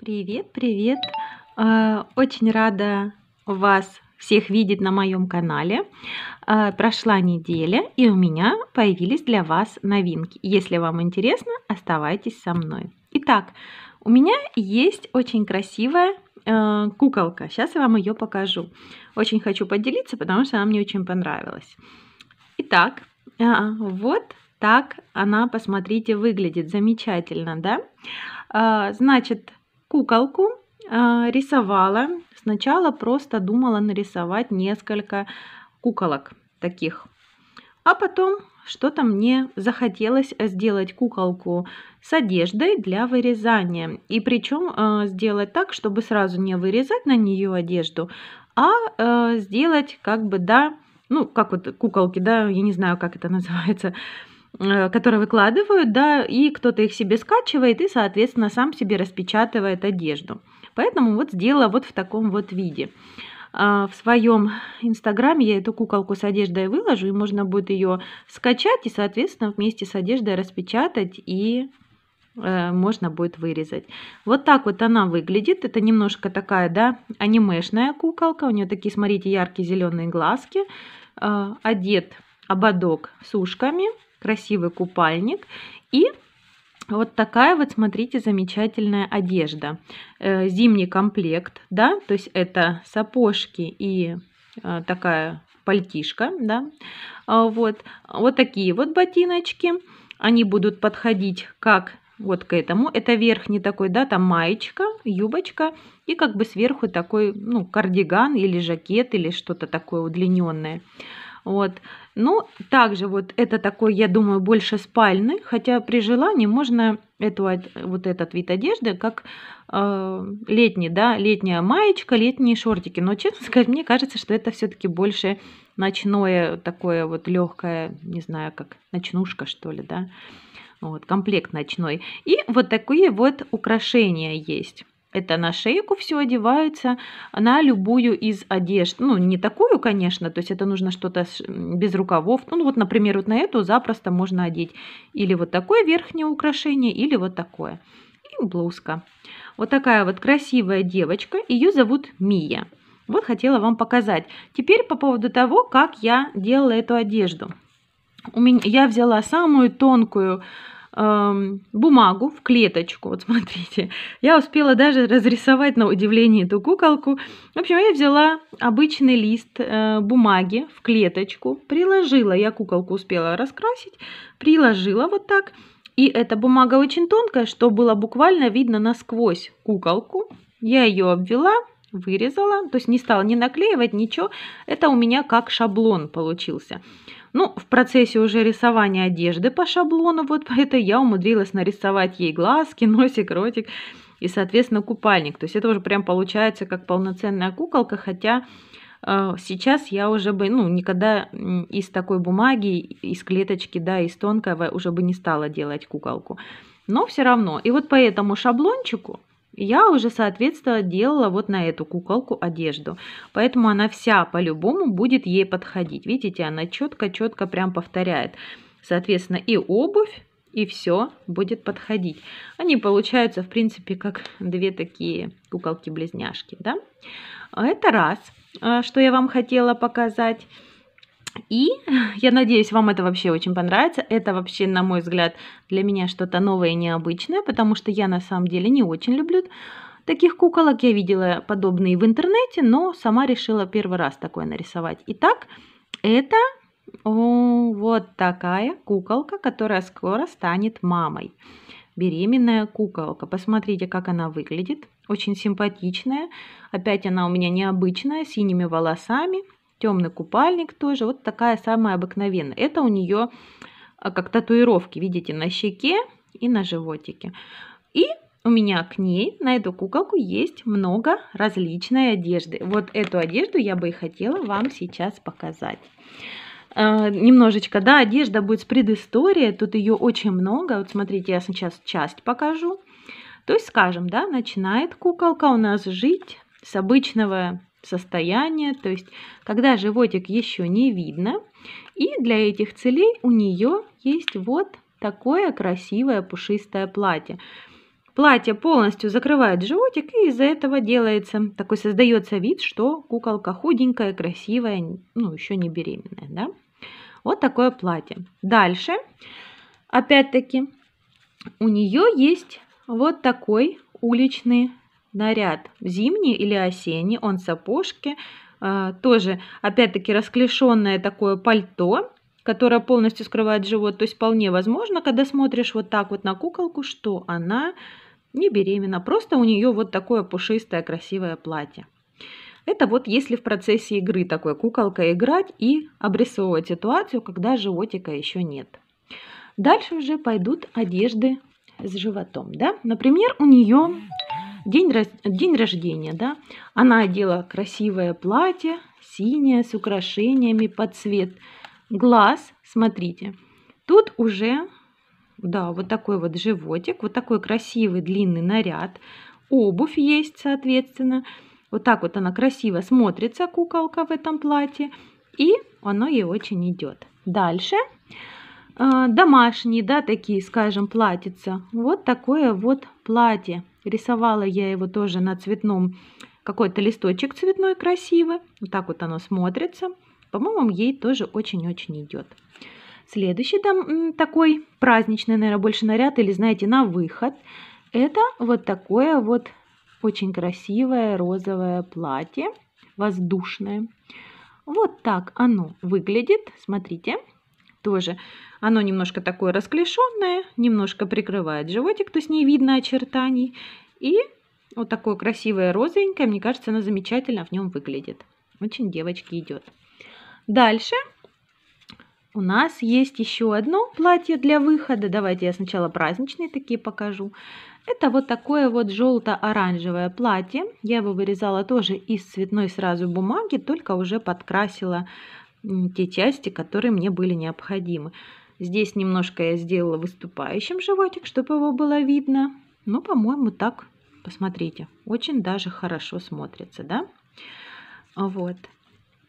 Привет, привет! А, очень рада вас всех видеть на моем канале. А, прошла неделя, и у меня появились для вас новинки. Если вам интересно, оставайтесь со мной. Итак, у меня есть очень красивая э, куколка. Сейчас я вам ее покажу. Очень хочу поделиться, потому что она мне очень понравилась. Итак, а, вот так она, посмотрите, выглядит замечательно, да? Значит, куколку а, рисовала. Сначала просто думала нарисовать несколько куколок таких. А потом что-то мне захотелось сделать куколку с одеждой для вырезания. И причем а, сделать так, чтобы сразу не вырезать на нее одежду, а, а сделать как бы, да, ну, как вот куколки, да, я не знаю, как это называется, Э, которые выкладывают, да, и кто-то их себе скачивает и, соответственно, сам себе распечатывает одежду. Поэтому вот сделала вот в таком вот виде. А, в своем инстаграме я эту куколку с одеждой выложу, и можно будет ее скачать и, соответственно, вместе с одеждой распечатать и э, можно будет вырезать. Вот так вот она выглядит. Это немножко такая, да, анимешная куколка. У нее такие, смотрите, яркие зеленые глазки. Э, одет ободок с ушками красивый купальник и вот такая вот, смотрите, замечательная одежда. Э, зимний комплект, да, то есть это сапожки и э, такая пальтишка, да, а, вот, вот такие вот ботиночки, они будут подходить как вот к этому, это верхний такой, да, там маечка, юбочка и как бы сверху такой, ну, кардиган или жакет или что-то такое удлиненное. Вот. Ну, также вот это такой, я думаю, больше спальный, хотя при желании можно эту, вот этот вид одежды, как э, летний, да, летняя маечка, летние шортики. Но, честно сказать, мне кажется, что это все-таки больше ночное такое вот легкое, не знаю, как ночнушка, что ли, да. Вот, комплект ночной. И вот такие вот украшения есть. Это на шейку все одевается, на любую из одежд. Ну, не такую, конечно, то есть это нужно что-то без рукавов. Ну, вот, например, вот на эту запросто можно одеть или вот такое верхнее украшение, или вот такое. И блузка. Вот такая вот красивая девочка, ее зовут Мия. Вот хотела вам показать. Теперь по поводу того, как я делала эту одежду. У меня, я взяла самую тонкую бумагу в клеточку. Вот смотрите, я успела даже разрисовать на удивление эту куколку. В общем, я взяла обычный лист э, бумаги в клеточку, приложила, я куколку успела раскрасить, приложила вот так. И эта бумага очень тонкая, что было буквально видно насквозь куколку. Я ее обвела, вырезала, то есть не стала ни наклеивать ничего. Это у меня как шаблон получился. Ну, в процессе уже рисования одежды по шаблону, вот это я умудрилась нарисовать ей глазки, носик, ротик и, соответственно, купальник. То есть это уже прям получается как полноценная куколка, хотя э, сейчас я уже бы, ну, никогда из такой бумаги, из клеточки, да, из тонкого уже бы не стала делать куколку. Но все равно. И вот по этому шаблончику я уже, соответственно, делала вот на эту куколку одежду. Поэтому она вся по-любому будет ей подходить. Видите, она четко-четко прям повторяет. Соответственно, и обувь, и все будет подходить. Они получаются, в принципе, как две такие куколки-близняшки, да? Это раз, э, что я вам хотела показать. И я надеюсь, вам это вообще очень понравится. Это вообще, на мой взгляд, для меня что-то новое и необычное, потому что я на самом деле не очень люблю таких куколок. Я видела подобные в интернете, но сама решила первый раз такое нарисовать. Итак, это о, вот такая куколка, которая скоро станет мамой. Беременная куколка. Посмотрите, как она выглядит. Очень симпатичная. Опять она у меня необычная, с синими волосами темный купальник тоже, вот такая самая обыкновенная. Это у нее а, как татуировки, видите, на щеке и на животике. И у меня к ней, на эту куколку, есть много различной одежды. Вот эту одежду я бы и хотела вам сейчас показать. А, немножечко, да, одежда будет с предысторией, тут ее очень много. Вот смотрите, я сейчас часть покажу. То есть, скажем, да, начинает куколка у нас жить с обычного состояние, то есть когда животик еще не видно. И для этих целей у нее есть вот такое красивое пушистое платье. Платье полностью закрывает животик, и из-за этого делается такой создается вид, что куколка худенькая, красивая, ну еще не беременная, да? Вот такое платье. Дальше, опять-таки, у нее есть вот такой уличный наряд зимний или осенний, он сапожки, а, тоже, опять-таки, расклешенное такое пальто, которая полностью скрывает живот. То есть вполне возможно, когда смотришь вот так вот на куколку, что она не беременна, просто у нее вот такое пушистое красивое платье. Это вот если в процессе игры такой куколка играть и обрисовывать ситуацию, когда животика еще нет. Дальше уже пойдут одежды с животом, да? Например, у нее день, день рождения, да, она одела красивое платье, синее, с украшениями под цвет глаз, смотрите, тут уже, да, вот такой вот животик, вот такой красивый длинный наряд, обувь есть, соответственно, вот так вот она красиво смотрится, куколка в этом платье, и оно ей очень идет. Дальше а, домашние, да, такие, скажем, платьица. Вот такое вот платье. Рисовала я его тоже на цветном, какой-то листочек цветной красивый. Вот так вот оно смотрится. По-моему, ей тоже очень-очень идет. Следующий там такой праздничный, наверное, больше наряд или, знаете, на выход. Это вот такое вот очень красивое розовое платье, воздушное. Вот так оно выглядит, смотрите. Смотрите тоже. Оно немножко такое расклешенное, немножко прикрывает животик, то есть не видно очертаний. И вот такое красивое розовенькое, мне кажется, оно замечательно в нем выглядит. Очень девочки идет. Дальше у нас есть еще одно платье для выхода. Давайте я сначала праздничные такие покажу. Это вот такое вот желто-оранжевое платье. Я его вырезала тоже из цветной сразу бумаги, только уже подкрасила те части, которые мне были необходимы. Здесь немножко я сделала выступающим животик, чтобы его было видно. Ну, по-моему, так, посмотрите, очень даже хорошо смотрится, да? Вот.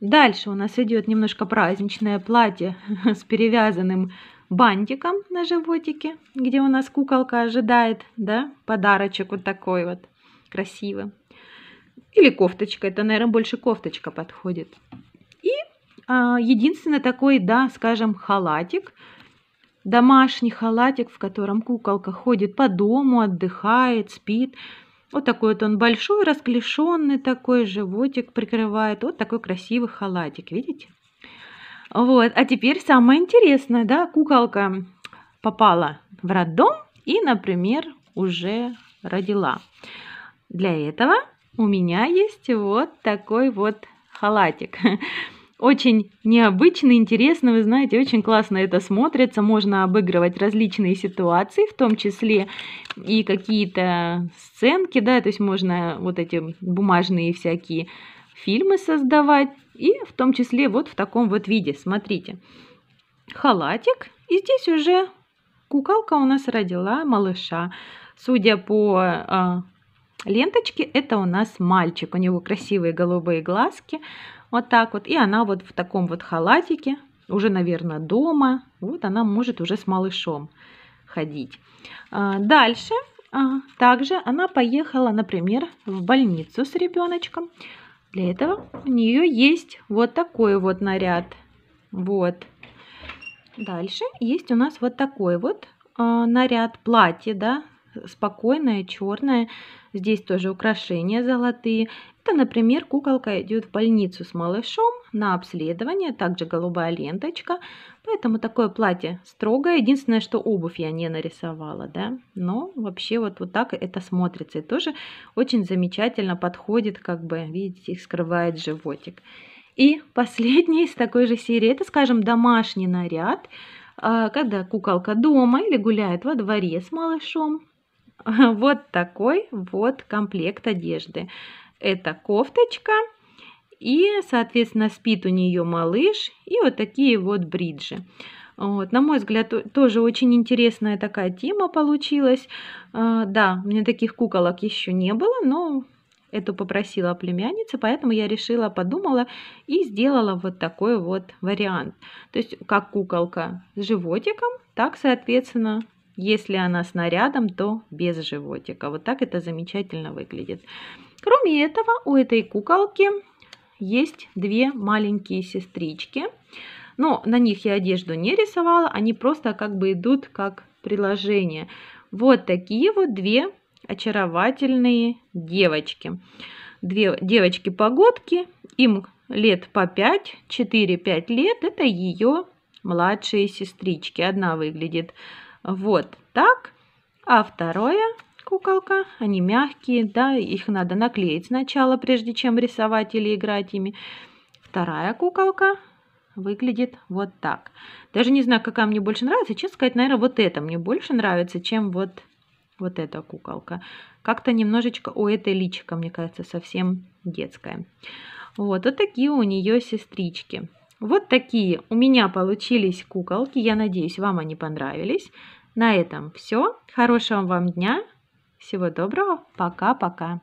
Дальше у нас идет немножко праздничное платье с перевязанным бантиком на животике, где у нас куколка ожидает, да, подарочек вот такой вот красивый. Или кофточка, это, наверное, больше кофточка подходит. А, единственный такой, да, скажем, халатик, домашний халатик, в котором куколка ходит по дому, отдыхает, спит. Вот такой вот он большой, расклешенный такой, животик прикрывает. Вот такой красивый халатик, видите? Вот, а теперь самое интересное, да, куколка попала в роддом и, например, уже родила. Для этого у меня есть вот такой вот халатик очень необычно, интересно, вы знаете, очень классно это смотрится, можно обыгрывать различные ситуации, в том числе и какие-то сценки, да, то есть можно вот эти бумажные всякие фильмы создавать, и в том числе вот в таком вот виде, смотрите, халатик, и здесь уже куколка у нас родила малыша, судя по а, ленточки это у нас мальчик. У него красивые голубые глазки, вот так вот. И она вот в таком вот халатике, уже, наверное, дома. Вот она может уже с малышом ходить. А, дальше а, также она поехала, например, в больницу с ребеночком. Для этого у нее есть вот такой вот наряд. Вот. Дальше есть у нас вот такой вот а, наряд платье, да, спокойное, черное. Здесь тоже украшения золотые. Это, например, куколка идет в больницу с малышом на обследование, также голубая ленточка. Поэтому такое платье строгое. Единственное, что обувь я не нарисовала, да. Но вообще вот, вот так это смотрится. И тоже очень замечательно подходит, как бы, видите, скрывает животик. И последний из такой же серии, это, скажем, домашний наряд, а, когда куколка дома или гуляет во дворе с малышом. Вот такой вот комплект одежды это кофточка. И, соответственно, спит у нее малыш и вот такие вот бриджи. Вот, на мой взгляд, тоже очень интересная такая тема получилась. А, да, у меня таких куколок еще не было, но эту попросила племянница, поэтому я решила, подумала и сделала вот такой вот вариант. То есть как куколка с животиком, так, соответственно, если она с нарядом, то без животика. Вот так это замечательно выглядит. Кроме этого, у этой куколки есть две маленькие сестрички. Но на них я одежду не рисовала, они просто как бы идут как приложение. Вот такие вот две очаровательные девочки. Две девочки-погодки, им лет по 5, 4-5 лет, это ее младшие сестрички. Одна выглядит вот так. А второе куколка, они мягкие, да, их надо наклеить сначала, прежде чем рисовать или играть ими. Вторая куколка выглядит вот так. Даже не знаю, какая мне больше нравится. Честно сказать, наверное, вот эта мне больше нравится, чем вот, вот эта куколка. Как-то немножечко у этой личика, мне кажется, совсем детская. Вот, вот такие у нее сестрички. Вот такие у меня получились куколки. Я надеюсь, вам они понравились. На этом все. Хорошего вам дня. Всего доброго. Пока-пока.